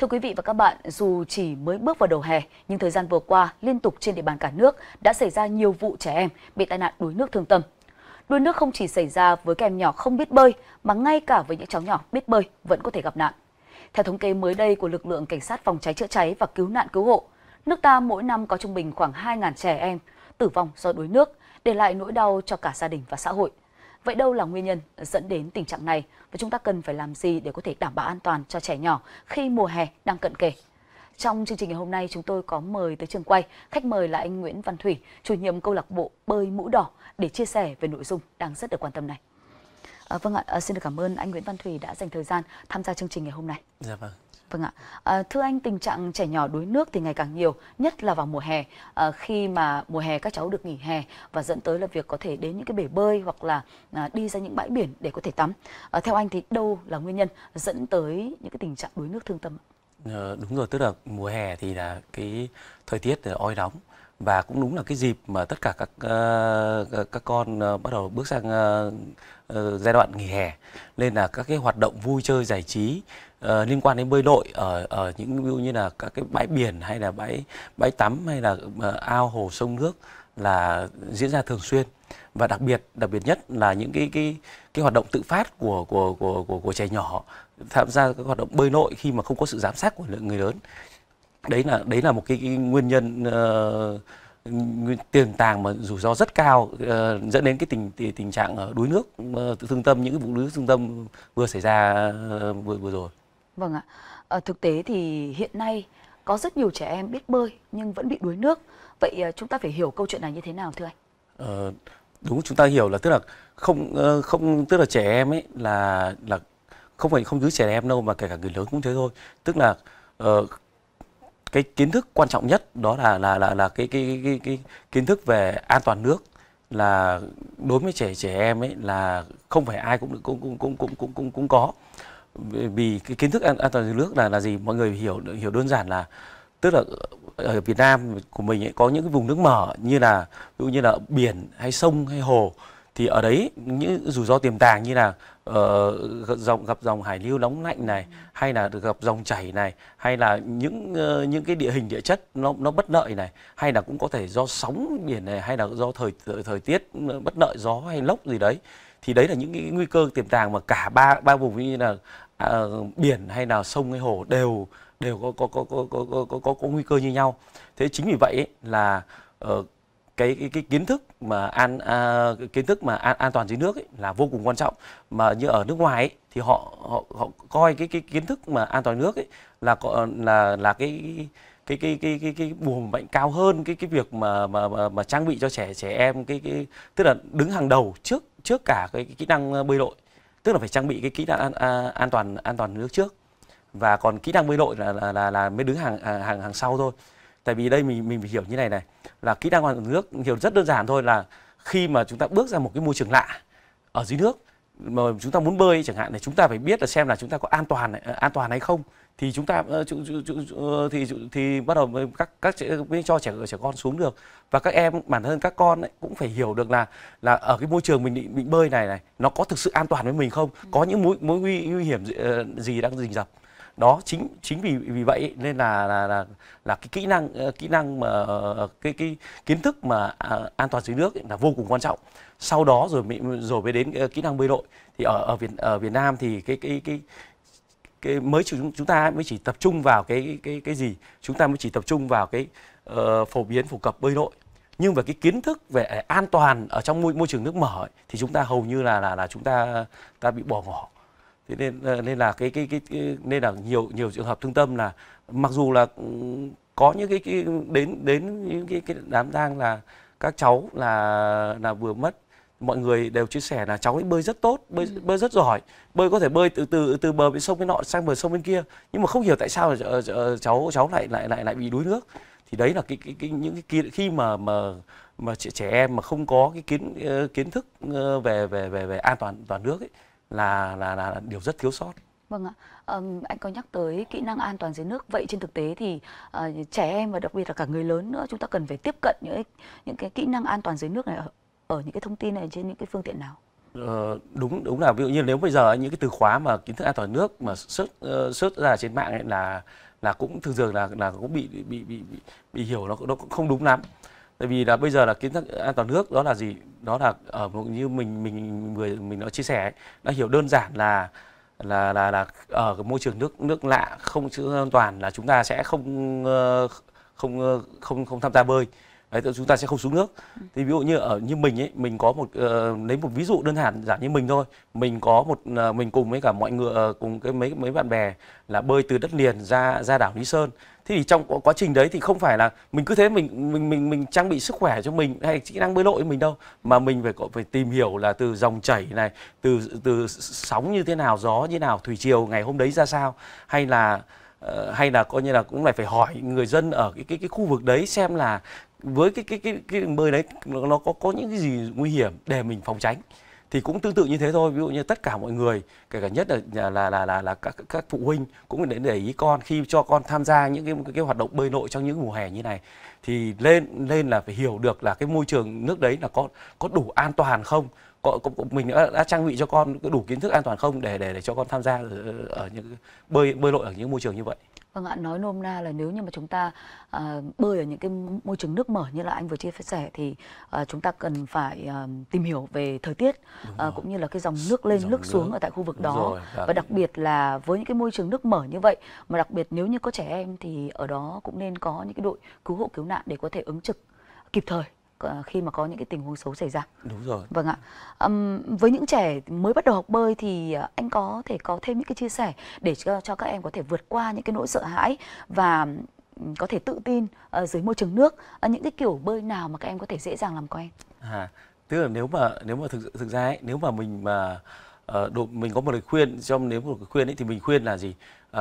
Thưa quý vị và các bạn, dù chỉ mới bước vào đầu hè, nhưng thời gian vừa qua liên tục trên địa bàn cả nước đã xảy ra nhiều vụ trẻ em bị tai nạn đuối nước thương tâm. Đuối nước không chỉ xảy ra với các em nhỏ không biết bơi, mà ngay cả với những cháu nhỏ biết bơi vẫn có thể gặp nạn. Theo thống kê mới đây của lực lượng cảnh sát phòng cháy chữa cháy và cứu nạn cứu hộ, nước ta mỗi năm có trung bình khoảng 2.000 trẻ em tử vong do đuối nước, để lại nỗi đau cho cả gia đình và xã hội. Vậy đâu là nguyên nhân dẫn đến tình trạng này và chúng ta cần phải làm gì để có thể đảm bảo an toàn cho trẻ nhỏ khi mùa hè đang cận kề? Trong chương trình ngày hôm nay chúng tôi có mời tới trường quay, khách mời là anh Nguyễn Văn Thủy, chủ nhiệm câu lạc bộ bơi mũ đỏ để chia sẻ về nội dung đang rất được quan tâm này. À, vâng ạ, à, xin được cảm ơn anh Nguyễn Văn Thủy đã dành thời gian tham gia chương trình ngày hôm nay. Dạ vâng. Vâng ạ. À, thưa anh, tình trạng trẻ nhỏ đuối nước thì ngày càng nhiều, nhất là vào mùa hè. À, khi mà mùa hè các cháu được nghỉ hè và dẫn tới là việc có thể đến những cái bể bơi hoặc là à, đi ra những bãi biển để có thể tắm. À, theo anh thì đâu là nguyên nhân dẫn tới những cái tình trạng đuối nước thương tâm? À, đúng rồi, tức là mùa hè thì là cái thời tiết oi nóng và cũng đúng là cái dịp mà tất cả các ờ, các con ờ, bắt đầu bước sang ờ, giai đoạn nghỉ hè nên là các cái hoạt động vui chơi giải trí liên quan đến bơi lội ở ở những ví dụ như là các cái bãi biển hay là bãi bãi tắm hay là ao hồ sông nước là diễn ra thường xuyên và đặc biệt đặc biệt nhất là những cái cái cái hoạt động tự phát của của của của, của trẻ nhỏ tham gia các hoạt động bơi lội khi mà không có sự giám sát của người lớn đấy là đấy là một cái, cái nguyên nhân uh, tiềm tàng mà rủi ro rất cao uh, dẫn đến cái tình tình, tình trạng đuối nước uh, thương tâm những cái vụ đuối nước thương tâm vừa xảy ra uh, vừa vừa rồi. Vâng ạ. Ở thực tế thì hiện nay có rất nhiều trẻ em biết bơi nhưng vẫn bị đuối nước. Vậy uh, chúng ta phải hiểu câu chuyện này như thế nào thưa anh? Uh, đúng chúng ta hiểu là tức là không uh, không tức là trẻ em ấy là là không phải không giữ trẻ em đâu mà kể cả người lớn cũng thế thôi. Tức là uh, cái kiến thức quan trọng nhất đó là là là là cái cái cái, cái kiến thức về an toàn nước là đối với trẻ trẻ em ấy là không phải ai cũng cũng cũng cũng cũng cũng cũng, cũng có vì cái kiến thức an, an toàn nước là là gì mọi người hiểu hiểu đơn giản là tức là ở Việt Nam của mình ấy có những cái vùng nước mở như là ví dụ như là biển hay sông hay hồ thì ở đấy những rủi ro tiềm tàng như là uh, dòng gặp dòng hải lưu nóng lạnh này hay là gặp dòng chảy này hay là những ờ, những cái địa hình địa chất nó nó bất lợi này hay là cũng có thể do sóng biển này hay là do thời thời, thời tiết ờ, bất lợi gió hay lốc gì đấy thì đấy là những cái nguy cơ tiềm tàng mà cả ba ba vùng như là à, biển hay là sông hay hồ đều đều có có có có có có có, có, có nguy cơ như nhau thế chính vì vậy ấy, là uh, cái, cái cái kiến thức mà an à, kiến thức mà an, an toàn dưới nước ấy, là vô cùng quan trọng mà như ở nước ngoài ấy, thì họ họ họ coi cái cái kiến thức mà an toàn nước ấy là là là cái cái cái cái cái cái buồn bệnh cao hơn cái cái việc mà mà mà, mà trang bị cho trẻ trẻ em cái cái tức là đứng hàng đầu trước trước cả cái, cái kỹ năng bơi lội tức là phải trang bị cái kỹ năng an, à, an toàn an toàn nước trước và còn kỹ năng bơi lội là là là, là mới đứng hàng à, hàng hàng sau thôi tại vì đây mình mình phải hiểu như này này là kỹ năng quản lý nước hiểu rất đơn giản thôi là khi mà chúng ta bước ra một cái môi trường lạ ở dưới nước mà chúng ta muốn bơi chẳng hạn thì chúng ta phải biết là xem là chúng ta có an toàn an toàn hay không thì chúng ta chú, ờ, chú, ờ, thì thì bắt đầu các các mới cho trẻ trẻ con xuống được và các em bản thân các con ấy, cũng phải hiểu được là là ở cái môi trường mình định bơi này này nó có thực sự an toàn với mình không có những mối mối nguy, nguy hiểm gì, ờ, gì đang rình rập đó chính chính vì vì vậy nên là là là, là cái kỹ năng ờ, kỹ năng mà ờ, cái cái kiến thức mà à, an toàn dưới nước là vô cùng quan trọng sau đó rồi rồi mới đến ờ, kỹ năng bơi lội thì ở ở Việt ở Việt Nam thì cái cái cái cái mới chúng chúng ta mới chỉ tập trung vào cái cái cái gì chúng ta mới chỉ tập trung vào cái uh, phổ biến phổ cập bơi lội nhưng về cái kiến thức về an toàn ở trong môi môi trường nước mở ấy, thì chúng ta hầu như là là là chúng ta ta bị bỏ ngỏ thế nên ờ, nên là cái cái cái, cái nên là nhiều nhiều trường hợp thương tâm là mặc dù là ừ, có những cái, cái đến đến những cái, cái đám tang là các cháu là là vừa mất mọi người đều chia sẻ là cháu ấy bơi rất tốt bơi ừ. bơi rất giỏi bơi có thể bơi từ từ từ bờ bên sông bên nọ sang bờ sông bên kia nhưng mà không hiểu tại sao ờ, ờ, cháu cháu lại lại lại lại bị đuối nước thì đấy là cái cái, cái những cái khi mà mà mà trẻ, trẻ em mà không có cái kiến kiến thức về về về về an toàn toàn nước ấy là là là điều rất thiếu sót Vâng ạ, um, anh có nhắc tới kỹ năng an toàn dưới nước. Vậy trên thực tế thì uh, trẻ em và đặc biệt là cả người lớn nữa, chúng ta cần phải tiếp cận những những cái kỹ năng an toàn dưới nước này ở, ở những cái thông tin này trên những cái phương tiện nào? Ờ, đúng đúng là ví dụ như nếu bây giờ những cái từ khóa mà kiến thức an toàn nước mà search uh, search ra trên mạng ấy là là cũng thường thường là là cũng bị bị bị bị, bị hiểu nó nó cũng không đúng lắm. Tại vì là bây giờ là kiến thức an toàn nước đó là gì? đó là ở ờ, như mình mình vừa mình, mình đã chia sẻ nó hiểu đơn giản là là là là ở ờ, cái môi trường nước nước lạ không chữ an toàn là chúng ta sẽ không ờ, không không không tham gia bơi đấy chúng ta sẽ không xuống nước ừ. thì ví dụ như ở như mình ấy mình có một uh, lấy một ví dụ đơn giản giản như mình thôi mình có một uh, mình cùng với cả mọi người uh, cùng cái mấy mấy bạn bè là bơi từ đất liền ra ra đảo lý sơn thế thì trong quá trình đấy thì không phải là mình cứ thế mình mình mình mình trang bị sức khỏe cho mình hay kỹ năng bơi lội cho mình đâu mà mình phải phải tìm hiểu là từ dòng chảy này từ từ sóng như thế nào gió như nào thủy triều ngày hôm đấy ra sao hay là ờ, hay là coi như là cũng lại phải hỏi người dân ở cái cái cái khu vực đấy xem là với cái cái cái cái bơi đấy nó có có những cái gì nguy hiểm để mình phòng tránh thì cũng tương tự như thế thôi ví dụ như tất cả mọi người kể cả nhất là là là là, là các các phụ huynh cũng để để ý con khi cho con tham gia những cái cái hoạt động bơi nội trong những mùa hè như này thì lên lên là phải hiểu được là cái môi trường nước đấy là có có đủ an toàn không có, có mình đã, đã trang bị cho con đủ kiến thức an toàn không để để để cho con tham gia ở, ở những bơi bơi lội ở những môi trường như vậy Vâng ạ, nói nôm na là nếu như mà chúng ta à, bơi ở những cái môi trường nước mở như là anh vừa chia sẻ thì à, chúng ta cần phải à, tìm hiểu về thời tiết à, cũng như là cái dòng nước lên dòng nước, nước xuống ở tại khu vực đó rồi, và đặc biệt là với những cái môi trường nước mở như vậy mà đặc biệt nếu như có trẻ em thì ở đó cũng nên có những cái đội cứu hộ cứu nạn để có thể ứng trực kịp thời Ờ, khi mà có những cái tình huống xấu xảy ra. Đúng rồi. Vâng ạ. Um, với những trẻ mới bắt đầu học bơi thì ờ, anh có thể có thêm những cái chia sẻ để cho, cho các em có thể vượt qua những cái nỗi sợ hãi và có thể tự tin uh, dưới môi trường nước uh, những cái kiểu bơi nào mà các em có thể dễ dàng làm quen. À, tức là nếu mà nếu mà thực thực ra ấy, nếu mà mình mà uh, đồ, mình có một lời khuyên trong nếu một lời khuyên ấy thì mình khuyên là gì?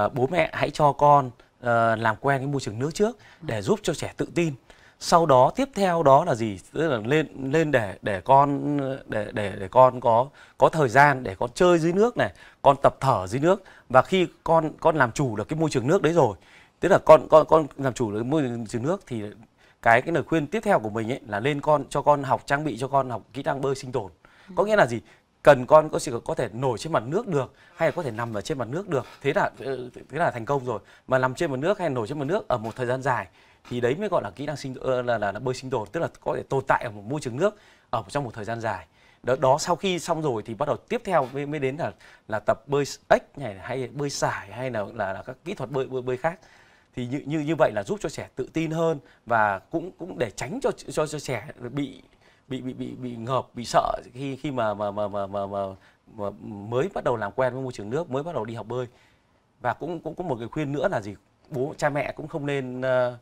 Uh, bố mẹ hãy cho con uh, làm quen cái môi trường nước trước vâng. để giúp cho trẻ tự tin sau đó tiếp theo đó là gì tức là lên lên để để con để để để con có có thời gian để con chơi dưới nước này con tập thở dưới nước và khi con con làm chủ được cái môi trường nước đấy rồi tức là con con con làm chủ được môi trường nước thì cái cái lời khuyên tiếp theo của mình ấy là lên con cho con học trang bị cho con học kỹ năng bơi sinh tồn có nghĩa là gì cần con có sự có thể nổi trên mặt nước được hay là có thể nằm ở trên mặt nước được thế là thế là thành công rồi mà nằm trên mặt nước hay nổi trên mặt nước ở một thời gian dài thì đấy mới gọi là kỹ năng sinh ờ, là, là, là bơi sinh tồn tức là có thể tồn tại ở một môi trường nước ở trong một thời gian dài đó, đó sau khi xong rồi thì bắt đầu tiếp theo mới, mới đến là là tập bơi ếch này hay bơi sải hay là, là là các kỹ thuật bơi bơi, bơi khác thì như, như như vậy là giúp cho trẻ tự tin hơn và cũng cũng để tránh cho cho, cho trẻ bị bị bị bị bị ngợp bị sợ khi khi mà mà mà mà mà, mà, mà mới bắt đầu làm quen với môi trường nước mới bắt đầu đi học bơi và cũng cũng có một cái khuyên nữa là gì bố cha mẹ cũng không nên ờ,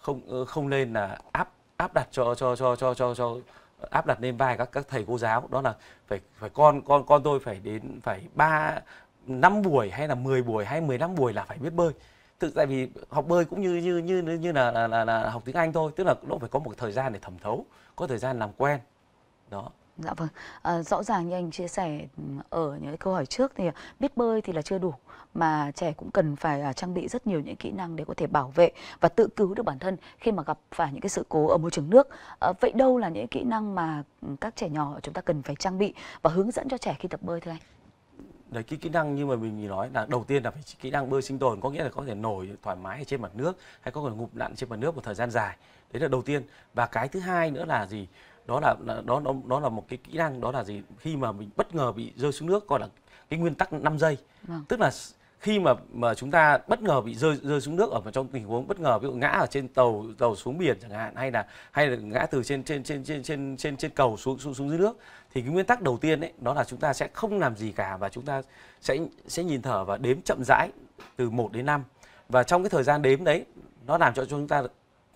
không ờ, không nên là áp áp đặt cho cho cho cho cho cho áp đặt lên vai các các thầy cô giáo đó là phải phải con con con tôi phải đến phải ba năm buổi hay là 10 buổi hay 15 buổi là phải biết bơi thực tại vì học bơi cũng như như như như là là, là, là học tiếng Anh thôi tức là nó phải có một thời gian để thẩm thấu có thời gian làm quen đó Dạ vâng, à, rõ ràng như anh chia sẻ ừ, ở những câu hỏi trước thì biết bơi thì là chưa đủ mà trẻ cũng cần phải à, trang bị rất nhiều những kỹ năng để có thể bảo vệ và tự cứu được bản thân khi mà gặp phải những cái sự cố ở môi trường nước. À, vậy đâu là những kỹ năng mà ừ, các trẻ nhỏ chúng ta cần phải trang bị và hướng dẫn cho trẻ khi tập bơi thưa anh? đấy cái kỹ năng như mà mình nói là đầu tiên là phải kỹ năng bơi sinh tồn có nghĩa là có thể nổi thoải mái ở trên mặt nước hay có thể ngụp lặn trên mặt nước một thời gian dài đấy là đầu tiên và cái thứ hai nữa là gì đó là đó đó, đó là một cái kỹ năng đó là gì khi mà mình bất ngờ bị rơi xuống nước gọi là cái nguyên tắc 5 giây vâng. tức là khi mà mà chúng ta bất ngờ bị rơi rơi xuống nước ở trong tình huống bất ngờ ví dụ ngã ở trên tàu tàu xuống biển chẳng hạn hay là hay là ngã từ trên trên trên trên trên trên trên cầu xuống xuống xuống dưới nước thì cái nguyên tắc đầu tiên đấy đó là chúng ta sẽ không làm gì cả và chúng ta sẽ sẽ nhìn thở và đếm chậm rãi từ 1 đến 5 và trong cái thời gian đếm đấy nó làm cho chúng ta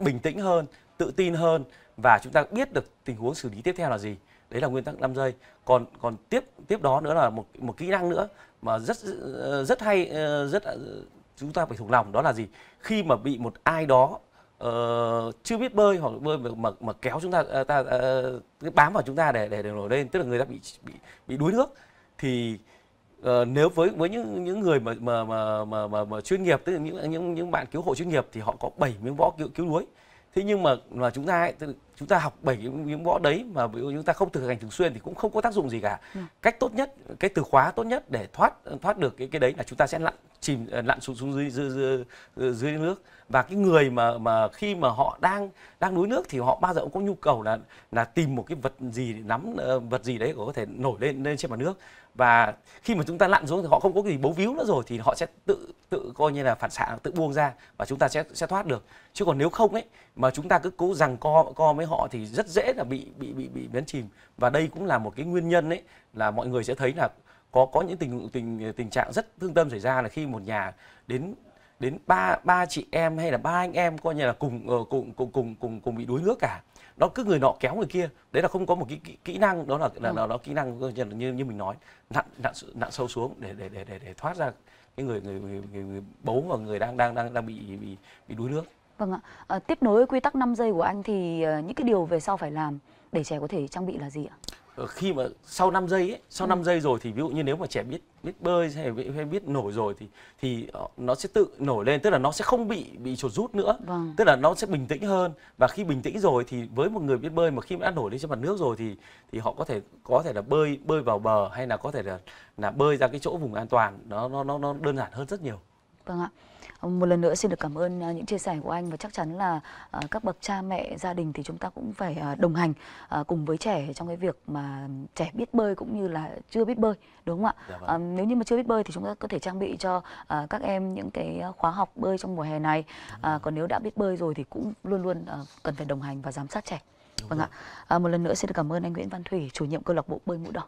bình tĩnh hơn tự tin hơn và chúng ta biết được tình huống xử lý tiếp theo là gì đấy là nguyên tắc 5 giây còn còn tiếp tiếp đó nữa là một một kỹ năng nữa mà rất rất hay ờ, rất ờ, chúng ta phải thuộc lòng đó là gì khi mà bị một ai đó uh, chưa biết bơi hoặc bơi mà mà, mà kéo chúng ta ta uh, bám vào chúng ta để để, để nổi lên tức là người ta bị bị bị đuối nước thì uh, nếu với với những những người mà mà mà mà, mà, mà chuyên nghiệp tức là những những những bạn cứu hộ chuyên nghiệp thì họ có 7 miếng võ cứu cứu đuối thế nhưng mà mà chúng ta chúng ta học bảy cái miếng võ đấy mà chúng ta không thực hành thường xuyên thì cũng không có tác dụng gì cả ừ. cách tốt nhất cái từ khóa tốt nhất để thoát thoát được cái cái đấy là chúng ta sẽ lặn chìm ờ, lặn xuống xuống dưới dưới, dưới, dưới nước và cái người mà mà khi mà họ đang đang đuối nước thì họ bao giờ cũng có nhu cầu là là tìm một cái vật gì nắm ờ, vật gì đấy có thể nổi lên lên trên mặt nước và khi mà chúng ta lặn xuống thì họ không có gì bấu víu nữa rồi thì họ sẽ tự tự coi như là phản xạ tự buông ra và chúng ta sẽ sẽ thoát được chứ còn nếu không ấy mà chúng ta cứ cố rằng co co với họ thì rất dễ là bị bị bị bị biến chìm và đây cũng là một cái nguyên nhân ấy là mọi người sẽ thấy là có có những tình tình tình trạng rất thương tâm xảy ra là khi một nhà đến đến ba ba chị em hay là ba anh em coi như là cùng ờ, cùng cùng cùng cùng cùng bị đuối nước cả nó cứ người nọ kéo người kia đấy là không có một cái kỹ, kỹ năng đó là là ừ. Vâng. đó kỹ năng như như mình nói nặng nặng nặn sâu xuống để để để để, để thoát ra cái người người, người người người bấu và người đang đang đang đang bị bị bị đuối nước vâng ạ à, tiếp nối quy tắc 5 giây của anh thì ờ, những cái điều về sau phải làm để trẻ có thể trang bị là gì ạ Ờ, khi mà sau 5 giây ấy, sau ừ. 5 giây rồi thì ví dụ như nếu mà trẻ biết biết bơi hay, hay biết nổi rồi thì thì ờ, nó sẽ tự nổi lên tức là nó sẽ không bị bị chuột rút nữa vâng. tức là nó sẽ bình tĩnh hơn và khi bình tĩnh rồi thì với một người biết bơi mà khi mà đã nổi lên trên mặt nước rồi thì thì họ có thể có thể là bơi bơi vào bờ hay là có thể là là bơi ra cái chỗ vùng an toàn nó nó nó, nó đơn giản hơn rất nhiều vâng ạ Ờ, một lần nữa xin được cảm ơn à, những chia sẻ của anh và chắc chắn là à, các bậc cha mẹ gia đình thì chúng ta cũng phải à, đồng hành cùng với trẻ trong cái việc mà trẻ biết bơi cũng như là chưa biết bơi đúng không ạ dạ vâng. Ờ, nếu như mà chưa biết bơi thì chúng ta có thể trang bị cho các em những cái khóa học bơi trong mùa hè này dạ à, vâng. còn nếu đã biết bơi rồi thì cũng luôn luôn cần phải đồng hành và giám sát trẻ Đúng vâng rồi. ạ. một lần nữa xin được cảm ơn anh Nguyễn Văn Thủy, chủ nhiệm câu lạc bộ bơi mũ đỏ.